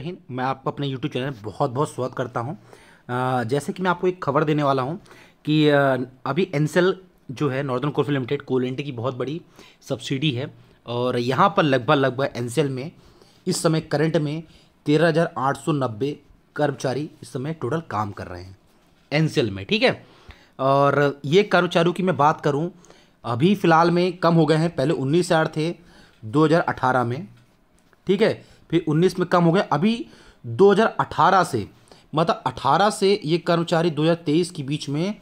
कहीं मैं आपको अपने यूट्यूब चैनल में बहुत बहुत स्वागत करता हूँ जैसे कि मैं आपको एक खबर देने वाला हूँ कि अभी एनसेल जो है नॉर्दर्न कोलफील्ड लिमिटेड कोलेंटे की बहुत बड़ी सब्सिडी है और यहाँ पर लगभग लगभग एनसेल में इस समय करंट में तेरह हज़ार आठ सौ नब्बे कर्मचारी इस समय टोटल काम कर रहे हैं एनसेल में ठीक है और ये कर्मचारियों की मैं बात करूँ अभी फ़िलहाल में कम हो गए हैं पहले उन्नीस हज़ार थे दो में ठीक है फिर 19 में कम हो गया अभी 2018 से मतलब 18 से ये कर्मचारी 2023 के बीच में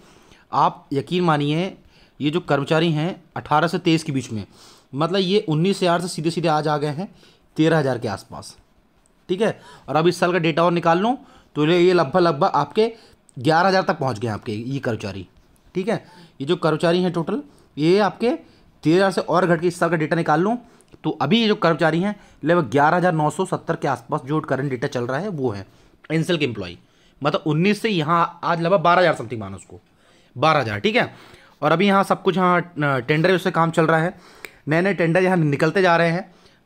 आप यकीन मानिए ये जो कर्मचारी हैं 18 से 23 के बीच में मतलब ये उन्नीस हज़ार से सीधे सीधे आज आ गए हैं तेरह हज़ार के आसपास ठीक है और अब इस साल का डेटा और निकाल लूँ तो ये लगभग लगभग आपके ग्यारह हज़ार तक पहुँच गए आपके ये कर्मचारी ठीक है ये जो कर्मचारी हैं टोटल ये आपके तेरह हज़ार से और घट के इस साल का डेटा निकाल लूँ तो अभी ये जो कर्मचारी हैं लगभग ग्यारह हज़ार नौ सौ सत्तर के आसपास जो करंट डेटा चल रहा है वो है एनसेल के एम्प्लॉई मतलब उन्नीस से यहाँ आज लगभग बारह हज़ार समथिंग मानो उसको बारह हज़ार ठीक है और अभी यहाँ सब कुछ यहाँ टेंडर उससे काम चल रहा है नए नए टेंडर यहाँ निकलते जा रहे हैं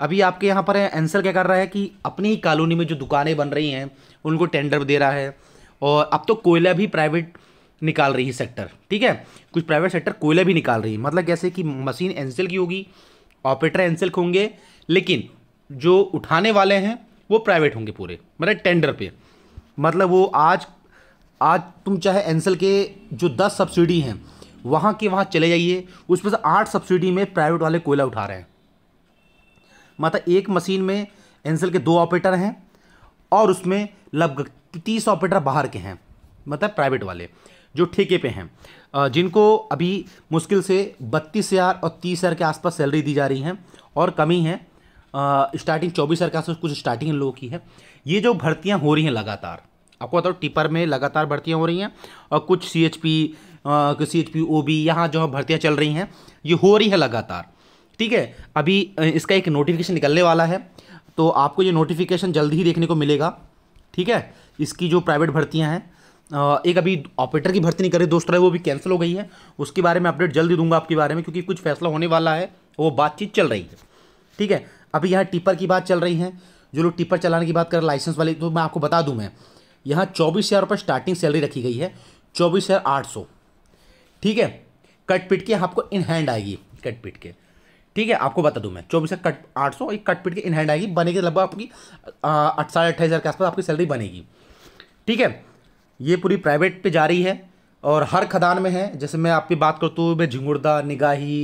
अभी आपके यहाँ पर एंसर क्या कर रहा है कि अपनी ही कॉलोनी में जो दुकानें बन रही हैं उनको टेंडर दे रहा है और अब तो कोयला भी प्राइवेट निकाल रही है सेक्टर ठीक है कुछ प्राइवेट सेक्टर कोयला भी निकाल रही है मतलब जैसे कि मशीन एनसेल की होगी ऑपरेटर एनसेल के होंगे लेकिन जो उठाने वाले हैं वो प्राइवेट होंगे पूरे मतलब टेंडर पे मतलब वो आज आज तुम चाहे एनसेल के जो दस सब्सिडी हैं वहाँ के वहाँ चले जाइए उसमें से आठ सब्सिडी में प्राइवेट वाले कोयला उठा रहे हैं मतलब एक मशीन में एनसेल के दो ऑपरेटर हैं और उसमें लगभग तीस ऑपरेटर बाहर के हैं मतलब प्राइवेट वाले जो ठेके पे हैं जिनको अभी मुश्किल से बत्तीस हज़ार और तीस हज़ार के आसपास सैलरी दी जा रही है और कमी है स्टार्टिंग चौबीस हज़ार के आसपास कुछ स्टार्टिंग इन लोगों की है ये जो भर्तियाँ हो रही हैं लगातार आपको बताओ टिपर में लगातार भर्तियाँ हो रही हैं और कुछ C H P C H P O B यहाँ जो भर्तियाँ चल रही हैं ये हो रही है लगातार ठीक है अभी इसका एक नोटिफिकेशन निकलने वाला है तो आपको ये नोटिफिकेशन जल्द ही देखने को मिलेगा ठीक है इसकी जो प्राइवेट भर्तियाँ हैं एक अभी ऑपरेटर की भर्ती नहीं रही दोस्तों वो भी कैंसिल हो गई है उसके बारे में अपडेट जल्दी दूंगा आपके बारे में क्योंकि कुछ फैसला होने वाला है वो बातचीत चल रही है ठीक है अभी यहाँ टिपर की बात चल रही है जो लोग टिपर चलाने की बात कर लाइसेंस वाले तो मैं आपको बता दूँ मैं यहाँ चौबीस हज़ार रुपये स्टार्टिंग सैलरी रखी गई है चौबीस हज़ार आठ सौ ठीक है कट पिट के आपको इन हैंड आएगी कट पिट के ठीक है आपको बता दूँ मैं चौबीस हज़ार कट आठ सौ एक कट पिट के इन हैंड आएगी बनेगी लगभग आपकी साढ़े अट्ठाईस हज़ार के आसपास आपकी सैलरी बनेगी ठीक है ये पूरी प्राइवेट पे रही है और हर खदान में है जैसे मैं आपकी बात करता हूँ मैं झिंगुड़दा निगाही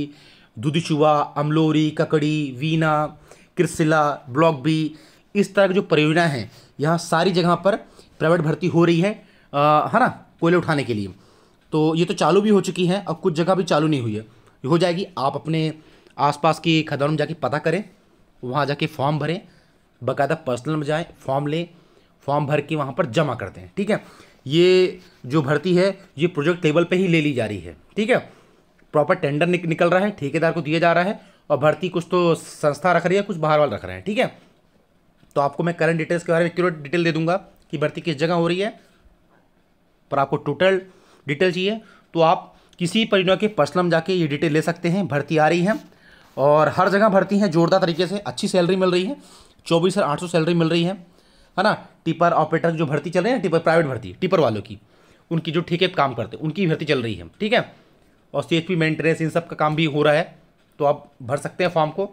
दुदीचुआ अमलोरी ककड़ी वीना किरसिला ब्लॉक बी इस तरह की जो परियोजनाएँ हैं यहाँ सारी जगह पर प्राइवेट भर्ती हो रही है है ना कोयले उठाने के लिए तो ये तो चालू भी हो चुकी है और कुछ जगह भी चालू नहीं हुई है हो जाएगी आप अपने आसपास की खदानों में जाके पता करें वहाँ जाके फॉर्म भरें बाकायदा पर्सनल में जाएँ फॉर्म लें फॉर्म भर के वहाँ पर जमा कर दें ठीक है ये जो भर्ती है ये प्रोजेक्ट लेवल पे ही ले ली जा रही है ठीक है प्रॉपर टेंडर निक, निकल रहा है ठेकेदार को दिया जा रहा है और भर्ती कुछ तो संस्था रख रही है कुछ बाहर वाल रख रहे हैं ठीक है तो आपको मैं करंट डिटेल्स के बारे में क्यों डिटेल दे दूंगा कि भर्ती किस जगह हो रही है पर आपको टोटल डिटेल चाहिए तो आप किसी परियोजना के पर्सनल में जाके ये डिटेल ले सकते हैं भर्ती आ रही है और हर जगह भर्ती हैं जोरदार तरीके से अच्छी सैलरी मिल रही है चौबीस हज़ार आठ सौ सैलरी मिल रही है है ना टिपर ऑपरेटर जो भर्ती चल रही है टिपर प्राइवेट भर्ती टिपर वालों की उनकी जो ठेके काम करते हैं उनकी भर्ती चल रही है ठीक है और सी एच पी मेंटेनेंस इन सब का काम भी हो रहा है तो आप भर सकते हैं फॉर्म को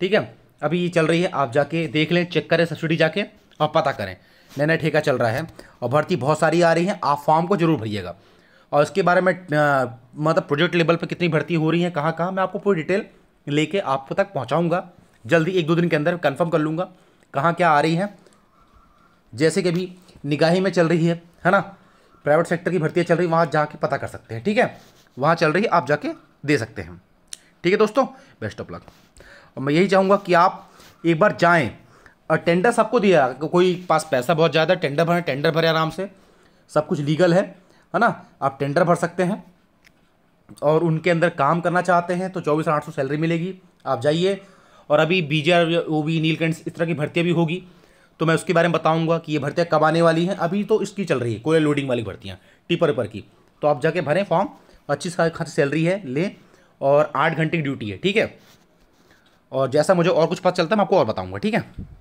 ठीक है अभी ये चल रही है आप जाके देख लें चेक करें सब्सिडी जाके और पता करें नया नया ठेका चल रहा है और भर्ती बहुत सारी आ रही है आप फॉर्म को जरूर भरिएगा और इसके बारे में मतलब प्रोजेक्ट लेवल पर कितनी भर्ती हो रही है कहाँ कहाँ मैं आपको पूरी डिटेल लेके आपको तक पहुँचाऊँगा जल्दी एक दो दिन के अंदर कन्फर्म कर लूँगा कहाँ क्या आ रही है जैसे कि अभी निगाही में चल रही है है ना प्राइवेट सेक्टर की भर्तियाँ चल रही वहाँ जाके पता कर सकते हैं ठीक है वहाँ चल रही आप जाके दे सकते हैं ठीक है दोस्तों बेस्ट ऑफ लक और मैं यही चाहूँगा कि आप एक बार जाएँ और टेंडर सबको दिया कोई पास पैसा बहुत ज़्यादा टेंडर भरें टेंडर भरें आराम से सब कुछ लीगल है है ना आप टेंडर भर सकते हैं और उनके अंदर काम करना चाहते हैं तो चौबीस आठ सौ सैलरी मिलेगी आप जाइए और अभी बीजे ओ बी नीलकंठ इस तरह की भर्तियाँ भी होगी तो मैं उसके बारे में बताऊंगा कि ये भर्तियाँ कब आने वाली हैं अभी तो इसकी चल रही है कोयला लोडिंग वाली भर्तियाँ टिपर पर की तो आप जाके भरें फॉर्म अच्छी खास सैलरी है लें और आठ घंटे की ड्यूटी है ठीक है और जैसा मुझे और कुछ पता चलता है मैं आपको और बताऊँगा ठीक है